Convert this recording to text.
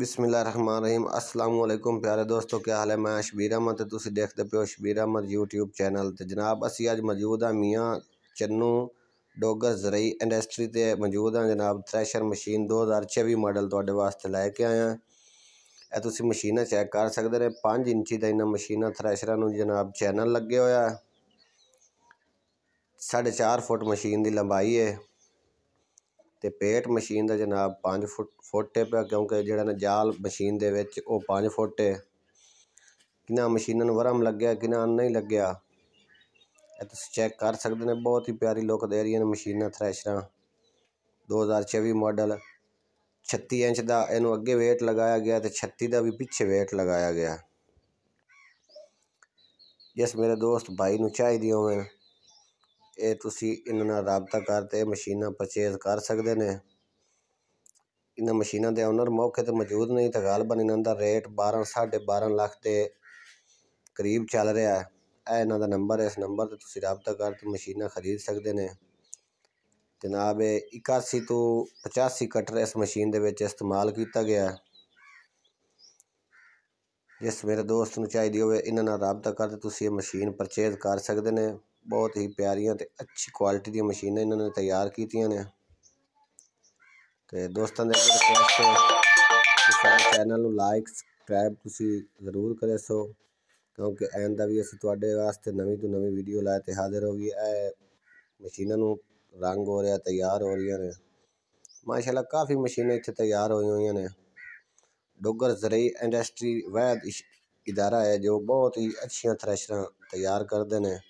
ਬਿਸਮਿਲ੍ਲਾਹਿਰਰahmanirrahim ਅਸਲਾਮੁ ਅਲੈਕੁਮ ਪਿਆਰੇ ਦੋਸਤੋ ਕੀ ਹਾਲ ਹੈ ਮੈਂ ਸ਼ਬੀਰ ਅਹਿਮਦ ਤੇ ਤੁਸੀਂ ਦੇਖਦੇ ਪਿਓ ਸ਼ਬੀਰ ਅਹਿਮਦ YouTube ਚੈਨਲ ਤੇ ਜਨਾਬ ਅਸੀਂ ਅੱਜ ਮੌਜੂਦ ਆ ਮੀਆਂ ਚੰਨੂ ਡੋਗਰ ਜ਼ਰਈ ਇੰਡਸਟਰੀ ਤੇ ਮੌਜੂਦ ਆ ਜਨਾਬ ਥ੍ਰੈਸ਼ਰ ਮਸ਼ੀਨ 2024 ਮਾਡਲ ਤੁਹਾਡੇ ਵਾਸਤੇ ਲੈ ਕੇ ਆਇਆ ਹਾਂ ਇਹ ਤੁਸੀਂ ਮਸ਼ੀਨਾਂ ਚੈੱਕ ਕਰ ਸਕਦੇ ਰਹੇ 5 ਇੰਚੀ ਦਾ ਇਹਨਾਂ ਮਸ਼ੀਨਾਂ ਥ੍ਰੈਸ਼ਰਾਂ ਨੂੰ ਜਨਾਬ ਚੈਨਲ ਲੱਗੇ ਹੋਇਆ 4.5 ਫੁੱਟ ਮਸ਼ੀਨ ਦੀ ਲੰਬਾਈ ਹੈ ਤੇ ਪੇਟ ਮਸ਼ੀਨ ਦਾ ਜਨਾਬ 5 ਫੁੱਟ ਫੋਟੇ ਪਿਆ ਕਿਉਂਕਿ ਜਿਹੜਾ ਨਾ ਜਾਲ ਮਸ਼ੀਨ ਦੇ ਵਿੱਚ ਉਹ 5 ਫੁੱਟ ਹੈ ਕਿੰਨਾ ਮਸ਼ੀਨਾਂ ਨੂੰ ਵਰਮ ਲੱਗਿਆ ਕਿੰਨਾ ਨਹੀਂ ਲੱਗਿਆ ਇਹ ਤੁਸੀਂ ਚੈੱਕ ਕਰ ਸਕਦੇ ਨੇ ਬਹੁਤ ਹੀ ਪਿਆਰੀ ਲੁੱਕ ਦੇ ਰਹੀਆਂ ਨੇ ਮਸ਼ੀਨਾਂ ਥ੍ਰੈਸ਼ਰਾਂ 2024 ਮਾਡਲ 36 ਇੰਚ ਦਾ ਇਹਨੂੰ ਅੱਗੇ weight ਲਗਾਇਆ ਗਿਆ ਤੇ 36 ਦਾ ਵੀ ਪਿੱਛੇ weight ਲਗਾਇਆ ਗਿਆ ਜਿਸ ਮੇਰੇ ਦੋਸਤ ਭਾਈ ਨੂੰ ਚਾਹੀਦੀ ਹੋਵੇ ਇਹ ਤੁਸੀਂ ਇਹਨਾਂ ਨਾਲ رابطہ ਕਰ ਤੇ ਮਸ਼ੀਨਾਂ ਪਰਚੇਸ ਕਰ ਸਕਦੇ ਨੇ ਇਹਨਾਂ ਮਸ਼ੀਨਾਂ ਦੇ ਓਨਰ ਮੌਕੇ ਤੇ ਮੌਜੂਦ ਨਹੀਂ ਤਾਂ ਗਾਲਬਨ ਇਹਨਾਂ ਦਾ ਰੇਟ 12 12.5 ਲੱਖ ਤੇ ਕਰੀਬ ਚੱਲ ਰਿਹਾ ਹੈ ਇਹ ਇਹਨਾਂ ਦਾ ਨੰਬਰ ਹੈ ਇਸ ਨੰਬਰ ਤੇ ਤੁਸੀਂ رابطہ ਕਰ ਤੇ ਮਸ਼ੀਨਾਂ ਖਰੀਦ ਸਕਦੇ ਨੇ ਜਨਾਬ 81 ਤੋਂ 85 ਕਟਰ ਇਸ ਮਸ਼ੀਨ ਦੇ ਵਿੱਚ ਇਸਤੇਮਾਲ ਕੀਤਾ ਗਿਆ ਜਿਸ ਮੇਰੇ ਦੋਸਤ ਨੂੰ ਚਾਹੀਦੀ ਹੋਵੇ ਇਹਨਾਂ ਨਾਲ رابطہ ਕਰ ਤੇ ਤੁਸੀਂ ਇਹ ਮਸ਼ੀਨ ਪਰਚੇਜ਼ ਕਰ ਸਕਦੇ ਨੇ ਬਹੁਤ ਹੀ ਪਿਆਰੀਆਂ ਤੇ ਅੱਛੀ ਕੁਆਲਿਟੀ ਦੀਆਂ ਮਸ਼ੀਨਾਂ ਇਹਨਾਂ ਨੇ ਤਿਆਰ ਕੀਤੀਆਂ ਨੇ ਤੇ ਦੋਸਤਾਂ ਦੇ ਅੱਗੇ ਰਿਕਵੈਸਟ ਹੈ ਕਿ ਚੈਨਲ ਨੂੰ ਲਾਈਕ ਸਬਸਕ੍ਰਾਈਬ ਤੁਸੀਂ ਜ਼ਰੂਰ ਕਰਿਓ ਸੋ ਕਿਉਂਕਿ ਆਇੰਦਾ ਵੀ ਅਸੀਂ ਤੁਹਾਡੇ ਵਾਸਤੇ ਨਵੀਂ ਤੋਂ ਨਵੀਂ ਵੀਡੀਓ ਲੈ ਤੇ ਹਾਜ਼ਰ ਹੋ ਗਈ ਇਹ ਮਸ਼ੀਨਾਂ ਨੂੰ ਰੰਗ ਹੋ ਰਿਹਾ ਤਿਆਰ ਹੋ ਰਹੀਆਂ ਨੇ ਮਾਸ਼ਾਅੱਲਾ ਕਾਫੀ ਮਸ਼ੀਨਾਂ ਇੱਥੇ ਤਿਆਰ ਹੋਈਆਂ ਹੋਈਆਂ ਨੇ ਡੋਗਰ ਜ਼ਰੀ ਇੰਡਸਟਰੀ ਵੈਦ ਇਦਾਰਾ ਹੈ ਜੋ ਬਹੁਤ ਹੀ ਅੱਛੀਆਂ ਥਰੈਸ਼ਰਾਂ ਤਿਆਰ ਕਰਦੇ ਨੇ